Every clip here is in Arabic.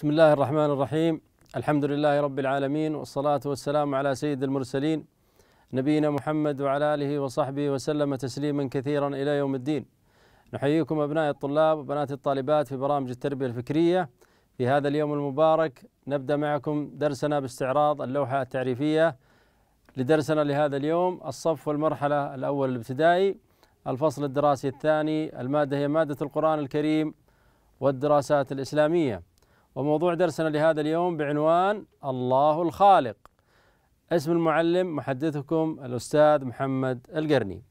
بسم الله الرحمن الرحيم الحمد لله رب العالمين والصلاة والسلام على سيد المرسلين نبينا محمد وعلى آله وصحبه وسلم تسليما كثيرا إلى يوم الدين نحييكم أبناء الطلاب وبنات الطالبات في برامج التربية الفكرية في هذا اليوم المبارك نبدأ معكم درسنا باستعراض اللوحة التعريفية لدرسنا لهذا اليوم الصف والمرحلة الأول الابتدائي الفصل الدراسي الثاني المادة هي مادة القرآن الكريم والدراسات الإسلامية وموضوع درسنا لهذا اليوم بعنوان الله الخالق اسم المعلم محدثكم الأستاذ محمد القرني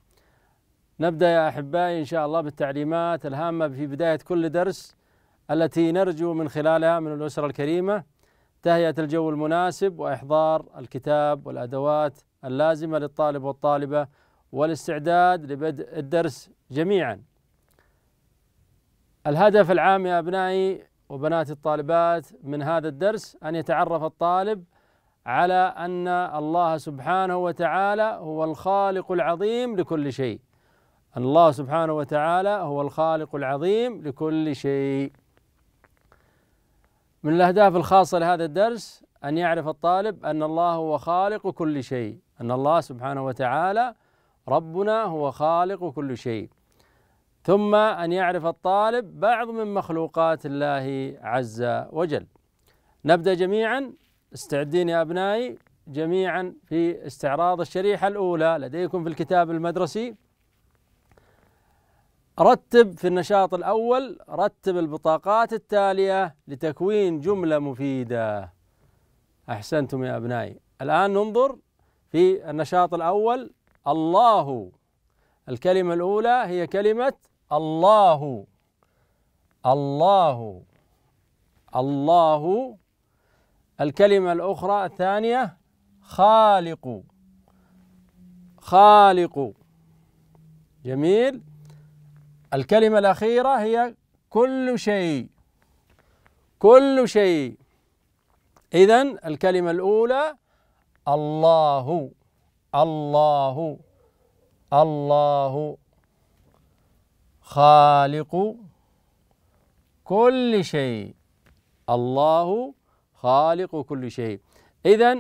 نبدأ يا أحبائي إن شاء الله بالتعليمات الهامة في بداية كل درس التي نرجو من خلالها من الأسرة الكريمة تهيئة الجو المناسب وإحضار الكتاب والأدوات اللازمة للطالب والطالبة والاستعداد لبدء الدرس جميعا الهدف العام يا أبنائي وبنات الطالبات من هذا الدرس أن يتعرف الطالب على أن الله سبحانه وتعالى هو الخالق العظيم لكل شيء أن الله سبحانه وتعالى هو الخالق العظيم لكل شيء من الأهداف الخاصة لهذا الدرس أن يعرف الطالب أن الله هو خالق كل شيء أن الله سبحانه وتعالى ربنا هو خالق كل شيء ثم أن يعرف الطالب بعض من مخلوقات الله عز وجل نبدأ جميعا استعدين يا أبنائي جميعا في استعراض الشريحة الأولى لديكم في الكتاب المدرسي رتب في النشاط الأول رتب البطاقات التالية لتكوين جملة مفيدة أحسنتم يا أبنائي الآن ننظر في النشاط الأول الله الكلمة الأولى هي كلمة الله الله الله الكلمة الأخرى الثانية خالق خالق جميل الكلمة الأخيرة هي كل شيء كل شيء إذا الكلمة الأولى الله الله الله خالق كل شيء الله خالق كل شيء إذا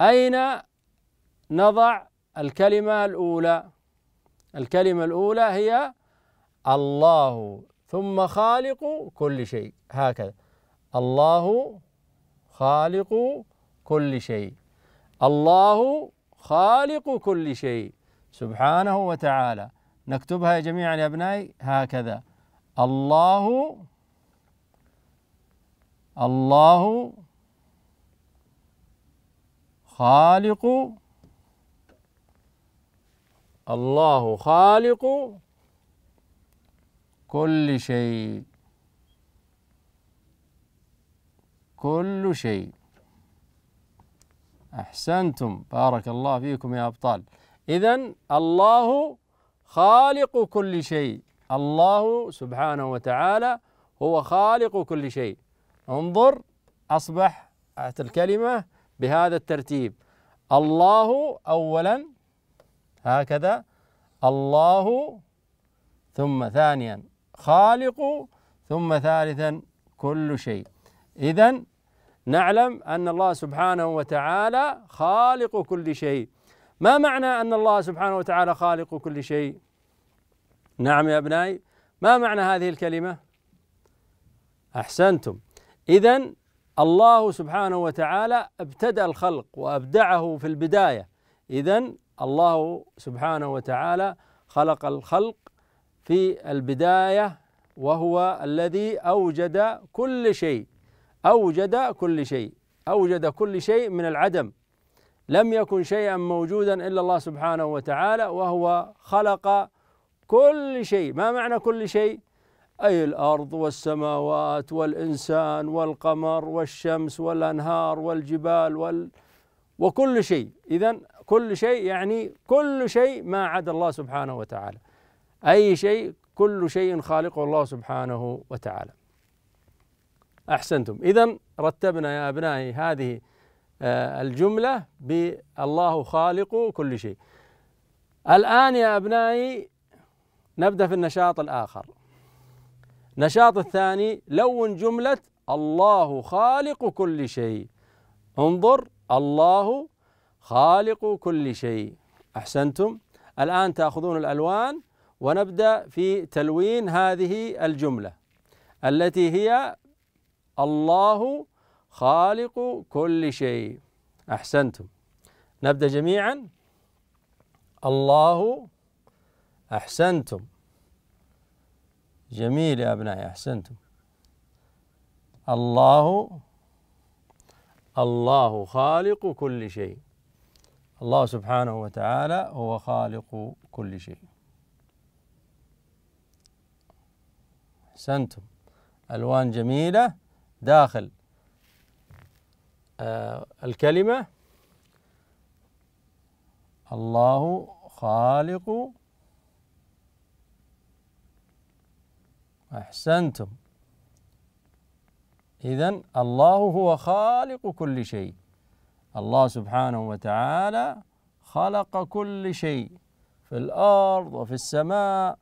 أين نضع الكلمة الأولى الكلمة الأولى هي الله ثم خالق كل شيء هكذا الله خالق كل شيء الله خالق كل شيء سبحانه وتعالى نكتبها يا جميعا يا أبنائي هكذا الله الله خالق الله خالق كل شيء كل شيء أحسنتم بارك الله فيكم يا أبطال إذا الله خالق كل شيء الله سبحانه وتعالى هو خالق كل شيء انظر أصبح آية الكلمة بهذا الترتيب الله أولا هكذا الله ثم ثانيا خالق ثم ثالثا كل شيء إذا نعلم أن الله سبحانه وتعالى خالق كل شيء ما معنى أن الله سبحانه وتعالى خالق كل شيء نعم يا أبنائي ما معنى هذه الكلمة أحسنتم إذا الله سبحانه وتعالى ابتدأ الخلق وأبدعه في البداية إذا الله سبحانه وتعالى خلق الخلق في البداية وهو الذي أوجد كل شيء أوجد كل شيء أوجد كل شيء من العدم لم يكن شيئا موجودا الا الله سبحانه وتعالى وهو خلق كل شيء ما معنى كل شيء اي الارض والسماوات والانسان والقمر والشمس والانهار والجبال وال وكل شيء اذا كل شيء يعني كل شيء ما عدا الله سبحانه وتعالى اي شيء كل شيء خالقه الله سبحانه وتعالى احسنتم اذا رتبنا يا ابنائي هذه آه، الجملة بالله خالق كل شيء الآن يا أبنائي نبدأ في النشاط الآخر النشاط الثاني لون جملة الله خالق كل شيء انظر الله خالق كل شيء أحسنتم الآن تأخذون الألوان ونبدأ في تلوين هذه الجملة التي هي الله خالق كل شيء أحسنتم نبدأ جميعا الله أحسنتم جميل يا أبنائي أحسنتم الله الله خالق كل شيء الله سبحانه وتعالى هو خالق كل شيء أحسنتم ألوان جميلة داخل آه، الكلمة الله خالق أحسنتم إذا الله هو خالق كل شيء الله سبحانه وتعالى خلق كل شيء في الأرض وفي السماء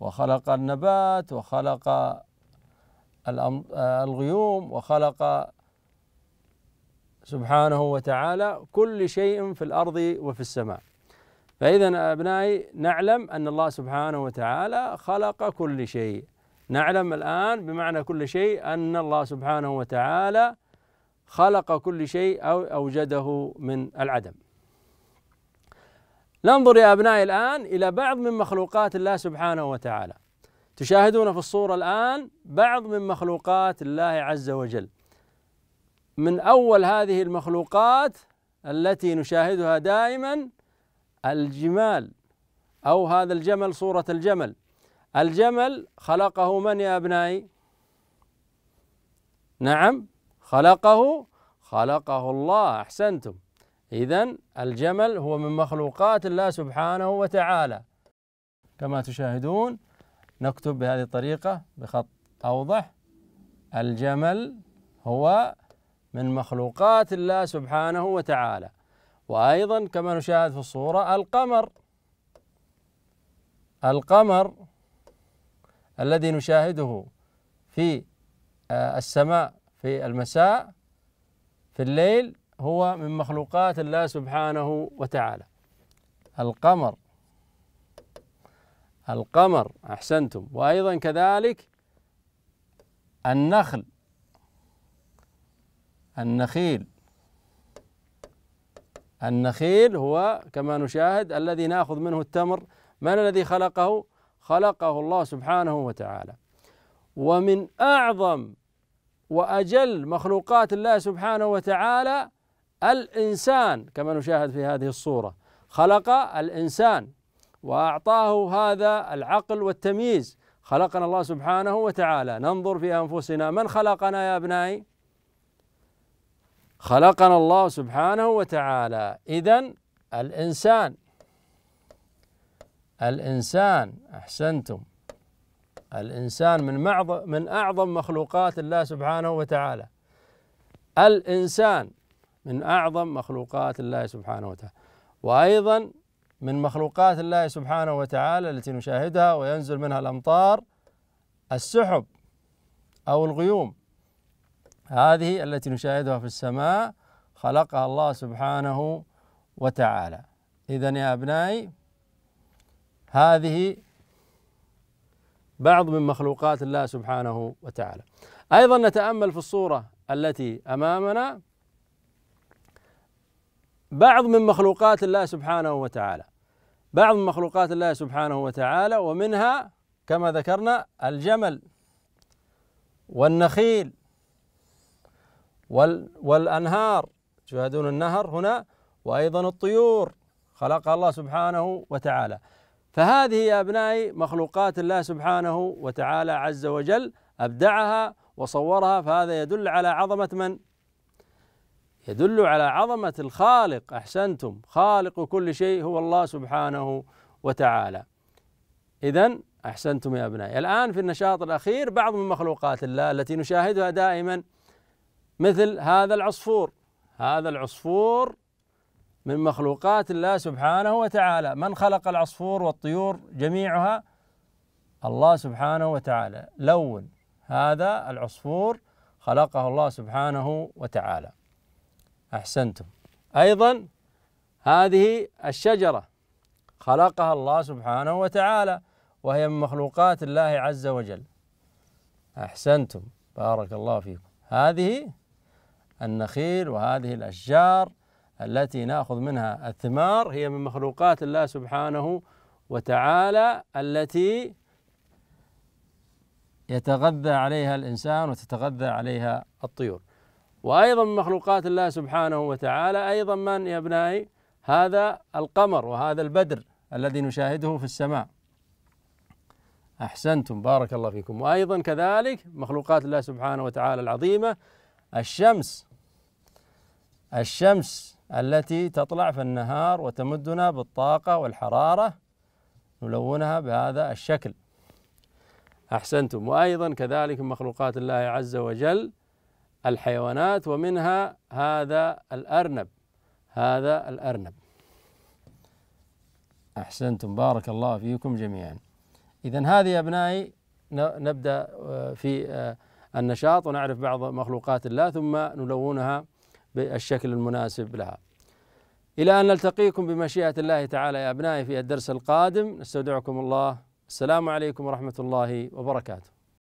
وخلق النبات وخلق آه، الغيوم وخلق سبحانه وتعالى كل شيء في الارض وفي السماء فاذا ابنائي نعلم ان الله سبحانه وتعالى خلق كل شيء نعلم الان بمعنى كل شيء ان الله سبحانه وتعالى خلق كل شيء او اوجده من العدم ننظر يا ابنائي الان الى بعض من مخلوقات الله سبحانه وتعالى تشاهدون في الصوره الان بعض من مخلوقات الله عز وجل من اول هذه المخلوقات التي نشاهدها دائما الجمال او هذا الجمل صوره الجمل الجمل خلقه من يا ابنائي نعم خلقه خلقه الله احسنتم اذا الجمل هو من مخلوقات الله سبحانه وتعالى كما تشاهدون نكتب بهذه الطريقه بخط اوضح الجمل هو من مخلوقات الله سبحانه وتعالى وأيضا كما نشاهد في الصورة القمر القمر الذي نشاهده في آه، السماء في المساء في الليل هو من مخلوقات الله سبحانه وتعالى القمر القمر احسنتم وايضا كذلك النخل النخيل النخيل هو كما نشاهد الذي ناخذ منه التمر من الذي خلقه خلقه الله سبحانه وتعالى ومن اعظم واجل مخلوقات الله سبحانه وتعالى الانسان كما نشاهد في هذه الصوره خلق الانسان واعطاه هذا العقل والتمييز خلقنا الله سبحانه وتعالى ننظر في انفسنا من خلقنا يا ابنائي خلقنا الله سبحانه وتعالى إذا الإنسان الإنسان أحسنتم الإنسان من معظم من أعظم مخلوقات الله سبحانه وتعالى الإنسان من أعظم مخلوقات الله سبحانه وتعالى وأيضا من مخلوقات الله سبحانه وتعالى التي نشاهدها وينزل منها الأمطار السحب أو الغيوم هذه التي نشاهدها في السماء خلقها الله سبحانه وتعالى إذا يا أبنائي هذه بعض من مخلوقات الله سبحانه وتعالى أيضا نتأمل في الصورة التي أمامنا بعض من مخلوقات الله سبحانه وتعالى بعض من مخلوقات الله سبحانه وتعالى ومنها كما ذكرنا الجمل والنخيل وال والأنهار تشاهدون النهر هنا وأيضا الطيور خلقها الله سبحانه وتعالى فهذه يا أبنائي مخلوقات الله سبحانه وتعالى عز وجل أبدعها وصورها فهذا يدل على عظمة من؟ يدل على عظمة الخالق أحسنتم خالق كل شيء هو الله سبحانه وتعالى إذا أحسنتم يا أبنائي الآن في النشاط الأخير بعض من مخلوقات الله التي نشاهدها دائما مثل هذا العصفور هذا العصفور من مخلوقات الله سبحانه وتعالى من خلق العصفور والطيور جميعها الله سبحانه وتعالى لون هذا العصفور خلقه الله سبحانه وتعالى احسنتم ايضا هذه الشجره خلقها الله سبحانه وتعالى وهي من مخلوقات الله عز وجل احسنتم بارك الله فيكم هذه النخيل وهذه الأشجار التي ناخذ منها الثمار هي من مخلوقات الله سبحانه وتعالى التي يتغذى عليها الانسان وتتغذى عليها الطيور وايضا من مخلوقات الله سبحانه وتعالى ايضا من يا ابنائي هذا القمر وهذا البدر الذي نشاهده في السماء احسنتم بارك الله فيكم وايضا كذلك مخلوقات الله سبحانه وتعالى العظيمه الشمس الشمس التي تطلع في النهار وتمدنا بالطاقة والحرارة نلونها بهذا الشكل أحسنتم وأيضا كذلك من مخلوقات الله عز وجل الحيوانات ومنها هذا الأرنب هذا الأرنب أحسنتم بارك الله فيكم جميعا إذا هذه يا أبنائي نبدأ آه، في آه، النشاط ونعرف بعض مخلوقات الله ثم نلونها بالشكل المناسب لها إلى أن نلتقيكم بمشيئة الله تعالى يا أبنائي في الدرس القادم نستودعكم الله السلام عليكم ورحمة الله وبركاته